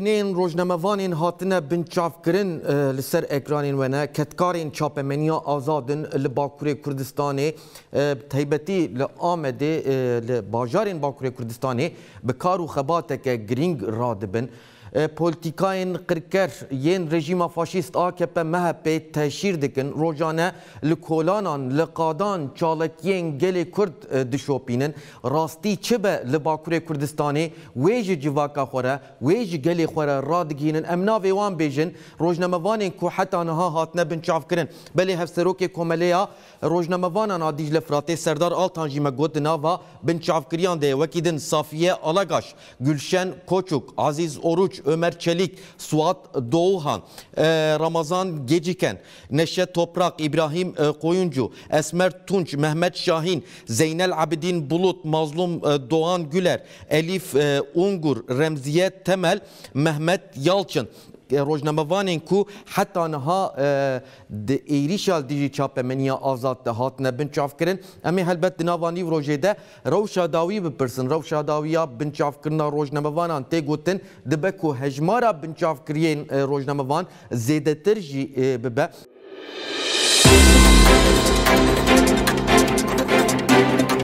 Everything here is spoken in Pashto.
لینین روزنامه‌وانین هاتنه بنچافکرین لسر اکرانین ونه کتکارین چاپمنیا آزادن لباکوری کردستانی تایبتی لآمده لباجارین باکوری کردستانی به کارو خباتک گرینگ رادبن پلیتیکایین قرکر یین رژیما فاشیست AKP MHP teşhir dikin. Rojane li kolanan, li qadan çalekiyên gelê Kurd e, dişopînin. Rastî çi be li Bakurê Kurdistanê wê ji civaka xwe re, wê ji gelê xwe re radigihînin. Em navê wan bêjin rojnamevanên ku heta niha hatine binçavkirin. Belê hevserokê komeleya rojnamevanan a Dîcle Fratê Serdar Altan jî me got di nava binçavkiriyan de wekî din Safiye Alagaş, Gülşen Koçuk, Aziz Oruç, Ömer Çelik, Suat Doğuhan, e, Ramazan Geciken, Neşet Toprak, İbrahim e, Koyuncu, Esmer Tunç, Mehmet Şahin, Zeynel Abidin Bulut, Mazlum e, Doğan Güler, Elif Ungur, Remziye Temel, Mehmet Yalçın, روزنامه‌وانین کو حتی آنها د ایریشال دیجی چاپ منیا آزاد ده هات نبن چاف کرن امی هلبت دناوانی و روژه ده روشا داوی بپرسن روشا داوی بن چاف کرنا روزنامه‌وانان تی گوتن دبه کو هجمارا بن چاف کرین روزنامه‌وان زیده تر جی ببه